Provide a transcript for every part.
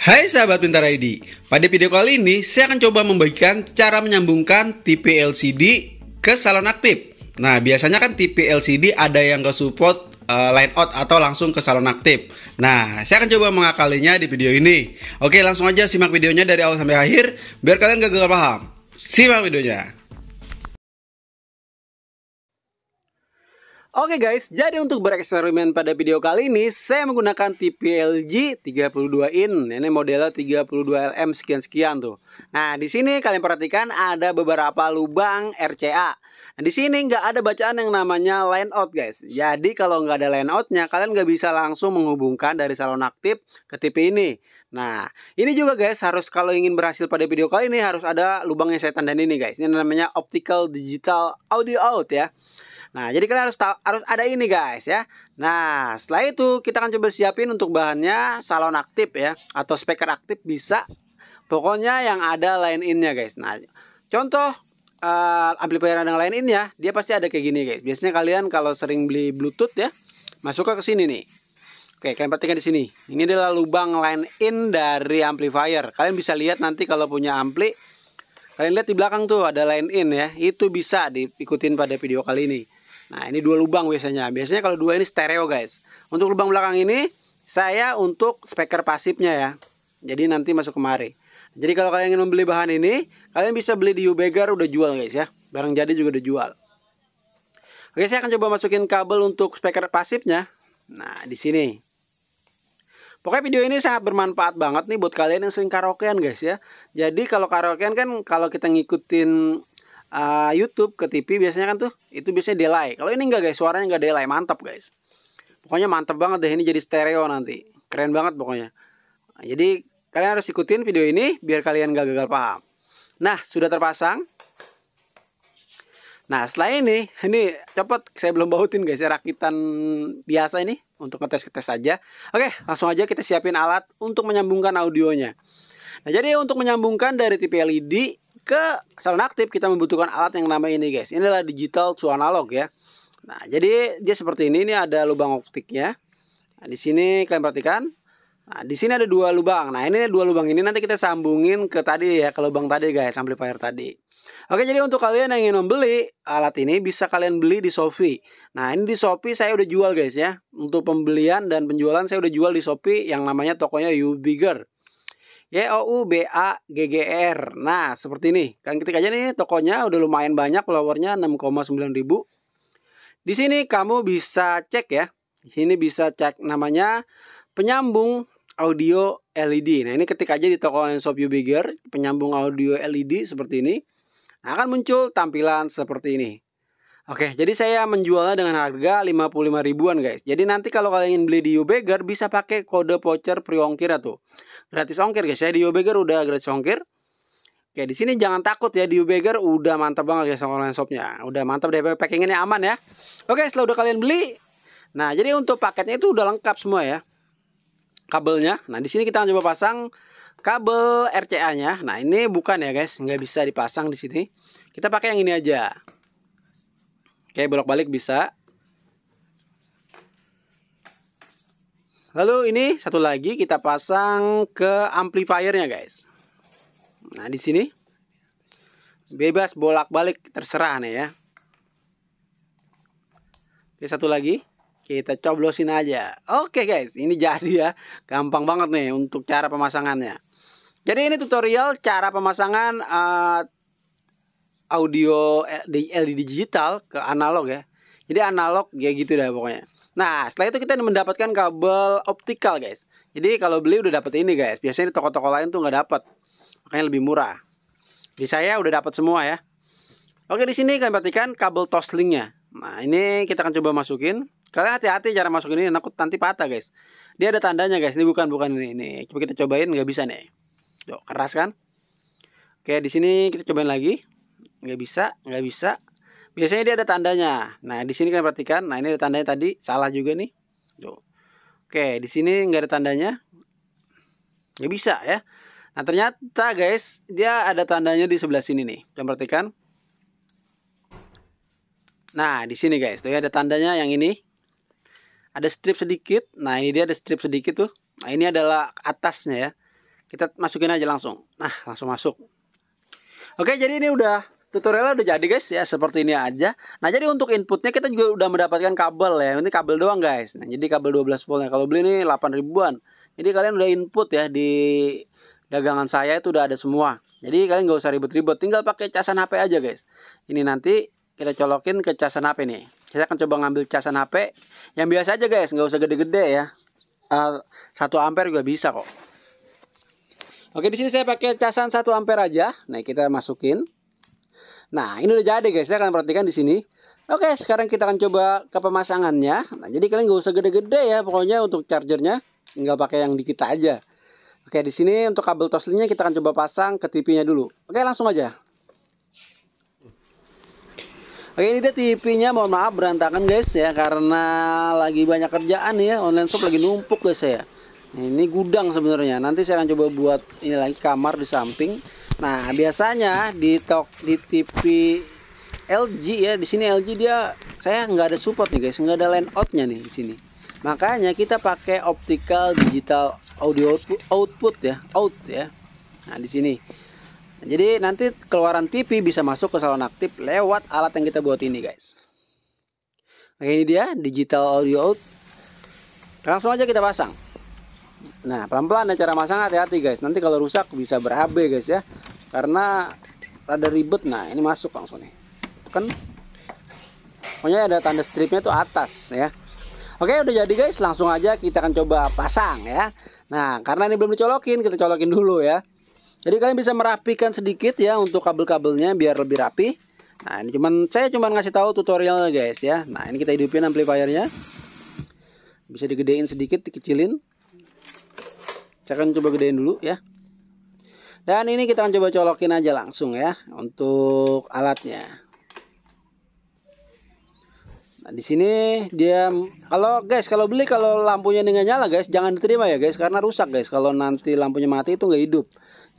Hai sahabat Pintar ID, pada video kali ini saya akan coba membagikan cara menyambungkan TV LCD ke salon aktif. Nah, biasanya kan TV LCD ada yang ke support uh, line out atau langsung ke salon aktif. Nah, saya akan coba mengakalinya di video ini. Oke, langsung aja simak videonya dari awal sampai akhir biar kalian gak gagal paham. Simak videonya. Oke guys, jadi untuk bereksperimen pada video kali ini saya menggunakan TV LG 32 in. Ini modelnya 32 LM sekian-sekian tuh. Nah, di sini kalian perhatikan ada beberapa lubang RCA. Nah, di sini nggak ada bacaan yang namanya line out guys. Jadi kalau nggak ada line outnya, kalian nggak bisa langsung menghubungkan dari salon aktif ke TV ini. Nah, ini juga guys harus kalau ingin berhasil pada video kali ini harus ada lubang yang saya tandain ini guys. Ini namanya optical digital audio out ya. Nah, jadi kalian harus tahu harus ada ini guys ya. Nah, setelah itu kita akan coba siapin untuk bahannya salon aktif ya atau speaker aktif bisa pokoknya yang ada line in guys. Nah, contoh uh, amplifier yang lain in ya dia pasti ada kayak gini guys. Biasanya kalian kalau sering beli Bluetooth ya, masuk ke sini nih. Oke, kalian perhatikan di sini. Ini adalah lubang line in dari amplifier. Kalian bisa lihat nanti kalau punya ampli Kalian lihat di belakang tuh ada line in ya. Itu bisa diikutin pada video kali ini. Nah ini dua lubang biasanya. Biasanya kalau dua ini stereo guys. Untuk lubang belakang ini saya untuk speaker pasifnya ya. Jadi nanti masuk kemari. Jadi kalau kalian ingin membeli bahan ini, kalian bisa beli di Ubegar udah jual guys ya. Barang jadi juga udah jual. Oke, saya akan coba masukin kabel untuk speaker pasifnya. Nah, di sini. Pokoknya video ini sangat bermanfaat banget nih buat kalian yang sering karaokean guys ya. Jadi kalau karaokean kan kalau kita ngikutin uh, YouTube ke TV biasanya kan tuh itu biasanya delay. Kalau ini enggak guys, suaranya enggak delay, mantap guys. Pokoknya mantap banget deh ini jadi stereo nanti. Keren banget pokoknya. Nah, jadi kalian harus ikutin video ini biar kalian nggak gagal paham. Nah, sudah terpasang. Nah, setelah ini, ini cepat saya belum bautin guys, ya, rakitan biasa ini untuk ngetes-ngetes saja. Oke, langsung aja kita siapin alat untuk menyambungkan audionya. Nah, jadi untuk menyambungkan dari TV LED ke salon aktif kita membutuhkan alat yang namanya ini guys. ini adalah digital to analog ya. Nah, jadi dia seperti ini. Ini ada lubang optiknya. Nah, di sini kalian perhatikan. Nah, di sini ada dua lubang. Nah, ini dua lubang ini nanti kita sambungin ke tadi ya, ke lubang tadi guys, amplifier tadi. Oke, jadi untuk kalian yang ingin membeli alat ini bisa kalian beli di Shopee. Nah, ini di Shopee saya udah jual guys ya. Untuk pembelian dan penjualan saya udah jual di Shopee yang namanya tokonya Ubiger y o u b a g g r. Nah, seperti ini. kan ketik aja nih tokonya udah lumayan banyak followernya 6,9 ribu. Di sini kamu bisa cek ya. Di sini bisa cek namanya penyambung audio LED. Nah, ini ketik aja di toko online shop Bigger, penyambung audio LED seperti ini. Nah, akan muncul tampilan seperti ini. Oke, jadi saya menjualnya dengan harga 55 ribuan guys. Jadi nanti kalau kalian ingin beli di Ubegar bisa pakai kode voucher priongkir atau tuh. Gratis ongkir guys. Saya di Ubegar udah gratis ongkir. Oke, di sini jangan takut ya di Yobeger udah mantap banget guys online shopnya. Udah mantap deh ini aman ya. Oke, setelah udah kalian beli. Nah, jadi untuk paketnya itu udah lengkap semua ya. Kabelnya. Nah, di sini kita akan coba pasang kabel RCA-nya. Nah, ini bukan ya guys, nggak bisa dipasang di sini. Kita pakai yang ini aja. Oke, bolak-balik bisa. Lalu ini satu lagi kita pasang ke amplifiernya guys. Nah di sini bebas bolak-balik terserah nih ya. Oke satu lagi kita coblosin aja. Oke guys ini jadi ya gampang banget nih untuk cara pemasangannya. Jadi ini tutorial cara pemasangan uh, audio eh, LED digital ke analog ya. Jadi analog ya gitu dah pokoknya. Nah, setelah itu kita mendapatkan kabel optical, guys. Jadi kalau beli udah dapat ini, guys. Biasanya di toko-toko lain tuh nggak dapat. Makanya lebih murah. Di saya udah dapat semua ya. Oke, di sini kalian perhatikan kabel toslingnya. Nah, ini kita akan coba masukin. Kalian hati-hati cara masukin ini, takut nanti patah, guys. Dia ada tandanya, guys. Ini bukan bukan ini. ini. Coba kita cobain nggak bisa nih. Tuh, keras kan? Oke, di sini kita cobain lagi nggak bisa nggak bisa biasanya dia ada tandanya nah di sini kan perhatikan nah ini ada tandanya tadi salah juga nih tuh oke di sini nggak ada tandanya nggak bisa ya nah ternyata guys dia ada tandanya di sebelah sini nih Kalian perhatikan nah di sini guys tuh ya, ada tandanya yang ini ada strip sedikit nah ini dia ada strip sedikit tuh nah ini adalah atasnya ya kita masukin aja langsung nah langsung masuk Oke, jadi ini udah tutorialnya udah jadi guys ya seperti ini aja nah jadi untuk inputnya kita juga udah mendapatkan kabel ya ini kabel doang guys nah, jadi kabel 12 voltnya kalau beli ini 8 ribuan jadi kalian udah input ya di dagangan saya itu udah ada semua jadi kalian nggak usah ribet-ribet tinggal pakai casan HP aja guys ini nanti kita colokin ke casan HP nih saya akan coba ngambil casan HP yang biasa aja guys nggak usah gede-gede ya eh, satu uh, ampere juga bisa kok Oke di sini saya pakai casan 1 ampere aja. Nah, kita masukin. Nah, ini udah jadi guys, saya akan perhatikan di sini. Oke, sekarang kita akan coba ke pemasangannya. Nah, jadi kalian nggak usah gede-gede ya, pokoknya untuk chargernya tinggal pakai yang di kita aja. Oke, di sini untuk kabel toslinya kita akan coba pasang ke TV-nya dulu. Oke, langsung aja. Oke ini dia TV-nya mohon maaf berantakan guys ya karena lagi banyak kerjaan ya online shop lagi numpuk guys ya. Ini gudang sebenarnya. Nanti saya akan coba buat ini lagi kamar di samping. Nah, biasanya di tok di TV LG ya, di sini LG dia saya nggak ada support nih guys, nggak ada line outnya nih di sini. Makanya kita pakai optical digital audio output, output ya, out ya. Nah, di sini. Jadi nanti keluaran TV bisa masuk ke salon aktif lewat alat yang kita buat ini guys. Oke, ini dia digital audio out. Langsung aja kita pasang. Nah, pelan-pelan ya cara masang hati-hati guys. Nanti kalau rusak bisa ber guys ya karena rada ribet nah ini masuk langsung nih kan pokoknya ada tanda stripnya tuh atas ya oke udah jadi guys langsung aja kita akan coba pasang ya nah karena ini belum dicolokin kita colokin dulu ya jadi kalian bisa merapikan sedikit ya untuk kabel-kabelnya biar lebih rapi nah ini cuman saya cuman ngasih tahu tutorialnya guys ya nah ini kita hidupin amplifiernya bisa digedein sedikit dikecilin saya akan coba gedein dulu ya dan ini kita akan coba colokin aja langsung ya untuk alatnya. Nah, di sini dia kalau guys kalau beli kalau lampunya dengan nyala guys jangan diterima ya guys karena rusak guys kalau nanti lampunya mati itu nggak hidup.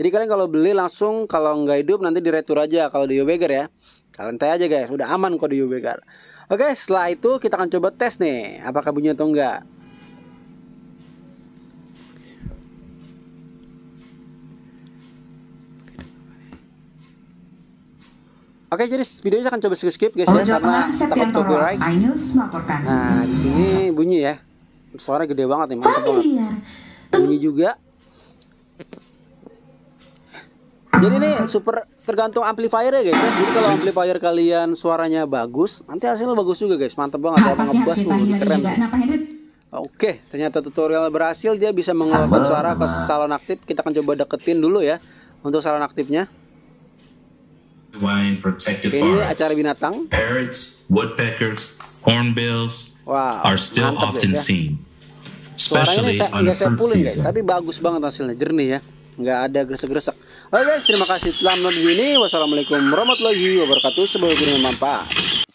Jadi kalian kalau beli langsung kalau nggak hidup nanti diretur aja kalau di ubeger ya. Kalian tanya aja guys, udah aman kok di ubeger. Oke, setelah itu kita akan coba tes nih apakah bunyi atau enggak. Oke, jadi videonya akan coba skip skip guys ya karena takut copyright. Nah, di sini bunyi ya. Suara gede banget nih, mantap banget. Bunyi juga. Jadi ini super tergantung amplifier ya guys ya. Jadi kalau amplifier kalian suaranya bagus, nanti hasilnya bagus juga guys. Mantap banget ya, ngebas lebih keren. Oke, ternyata tutorial berhasil dia bisa mengeluarkan suara ke salon aktif. Kita akan coba deketin dulu ya untuk salon aktifnya. Ini acara binatang. Parrots, woodpeckers, hornbills wow, are still mantap, often guys, ya. seen. Suaranya ini saya, nggak saya pulin guys, tapi bagus banget hasilnya, jernih ya. Nggak ada gresek-gresek. Oke guys, terima kasih telah menonton ini. Wassalamualaikum warahmatullahi wabarakatuh. Semoga bermanfaat.